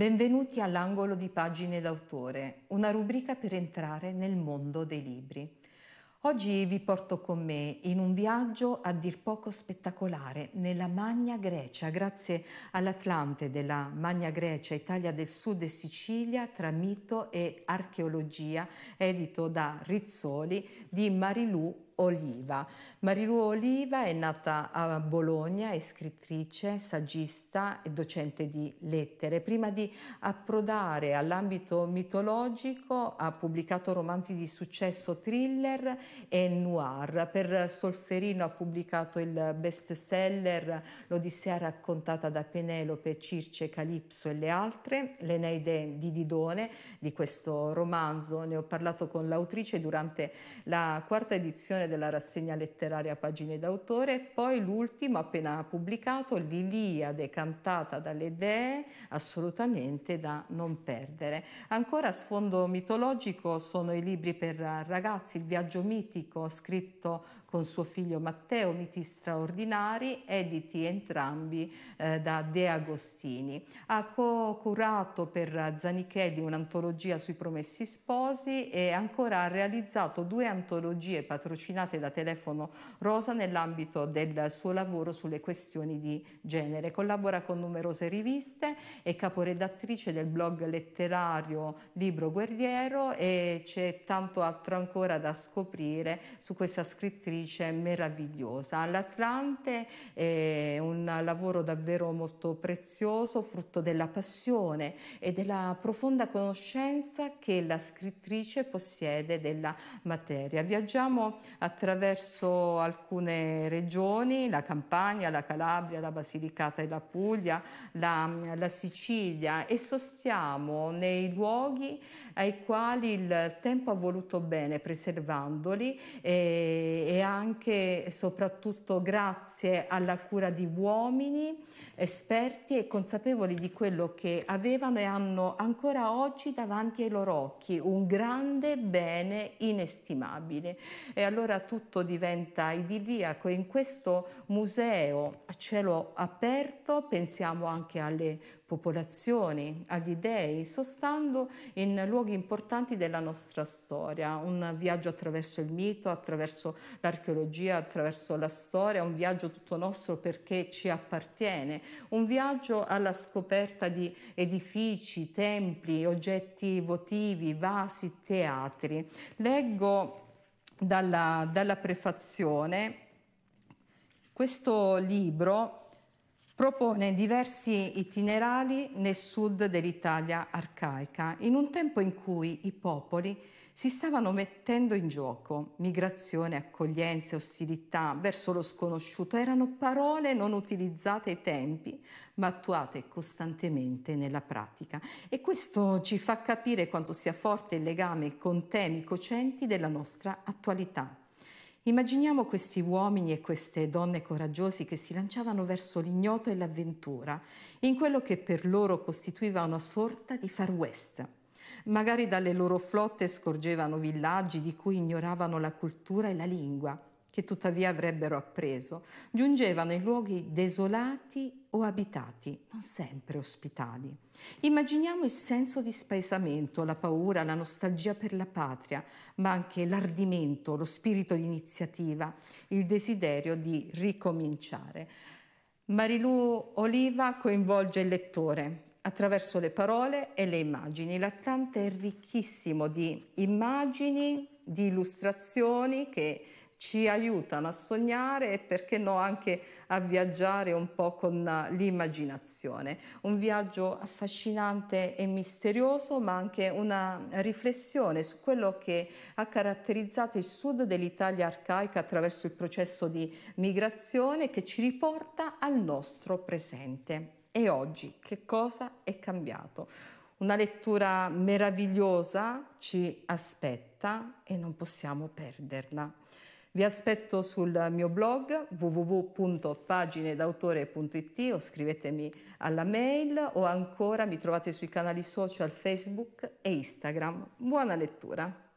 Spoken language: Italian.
Benvenuti all'angolo di pagine d'autore, una rubrica per entrare nel mondo dei libri. Oggi vi porto con me in un viaggio a dir poco spettacolare nella Magna Grecia, grazie all'Atlante della Magna Grecia, Italia del Sud e Sicilia, tra mito e archeologia, edito da Rizzoli di Marilù Oliva. Marilu Oliva è nata a Bologna, è scrittrice, saggista e docente di lettere. Prima di approdare all'ambito mitologico ha pubblicato romanzi di successo thriller e noir. Per Solferino ha pubblicato il bestseller L'Odissea raccontata da Penelope, Circe, Calipso e le altre, L'Eneide di Didone. Di questo romanzo ne ho parlato con l'autrice durante la quarta edizione della rassegna letteraria Pagine d'autore, poi l'ultimo appena pubblicato, L'Iliade cantata dalle dee, assolutamente da non perdere. Ancora a sfondo mitologico sono i libri per ragazzi, Il viaggio mitico, scritto con suo figlio Matteo, Miti straordinari, editi entrambi eh, da De Agostini. Ha co-curato per Zanichelli un'antologia sui promessi sposi e ancora ha realizzato due antologie patrocinate avvicinate da telefono rosa nell'ambito del suo lavoro sulle questioni di genere. Collabora con numerose riviste, è caporedattrice del blog letterario Libro Guerriero e c'è tanto altro ancora da scoprire su questa scrittrice meravigliosa. L'Atlante è un lavoro davvero molto prezioso, frutto della passione e della profonda conoscenza che la scrittrice possiede della materia. Viaggiamo attraverso alcune regioni, la Campania, la Calabria, la Basilicata e la Puglia, la, la Sicilia e sostiamo nei luoghi ai quali il tempo ha voluto bene, preservandoli e, e anche e soprattutto grazie alla cura di uomini esperti e consapevoli di quello che avevano e hanno ancora oggi davanti ai loro occhi, un grande bene inestimabile. E allora allora tutto diventa idilliaco. In questo museo a cielo aperto pensiamo anche alle popolazioni, agli dei, sostando in luoghi importanti della nostra storia. Un viaggio attraverso il mito, attraverso l'archeologia, attraverso la storia, un viaggio tutto nostro perché ci appartiene, un viaggio alla scoperta di edifici, templi, oggetti votivi, vasi, teatri. Leggo dalla, dalla prefazione. Questo libro propone diversi itinerari nel sud dell'Italia arcaica, in un tempo in cui i popoli si stavano mettendo in gioco. Migrazione, accoglienze, ostilità verso lo sconosciuto erano parole non utilizzate ai tempi, ma attuate costantemente nella pratica. E questo ci fa capire quanto sia forte il legame con temi cocenti della nostra attualità. Immaginiamo questi uomini e queste donne coraggiosi che si lanciavano verso l'ignoto e l'avventura, in quello che per loro costituiva una sorta di far west. Magari dalle loro flotte scorgevano villaggi di cui ignoravano la cultura e la lingua, che tuttavia avrebbero appreso, giungevano in luoghi desolati o abitati, non sempre ospitali. Immaginiamo il senso di spaesamento, la paura, la nostalgia per la patria, ma anche l'ardimento, lo spirito di iniziativa, il desiderio di ricominciare. Marilu Oliva coinvolge il lettore, attraverso le parole e le immagini. L'attante è ricchissimo di immagini, di illustrazioni che ci aiutano a sognare e perché no anche a viaggiare un po' con eh, l'immaginazione. Un viaggio affascinante e misterioso, ma anche una riflessione su quello che ha caratterizzato il sud dell'Italia arcaica attraverso il processo di migrazione che ci riporta al nostro presente. E oggi che cosa è cambiato? Una lettura meravigliosa ci aspetta e non possiamo perderla. Vi aspetto sul mio blog www.paginedautore.it o scrivetemi alla mail o ancora mi trovate sui canali social Facebook e Instagram. Buona lettura!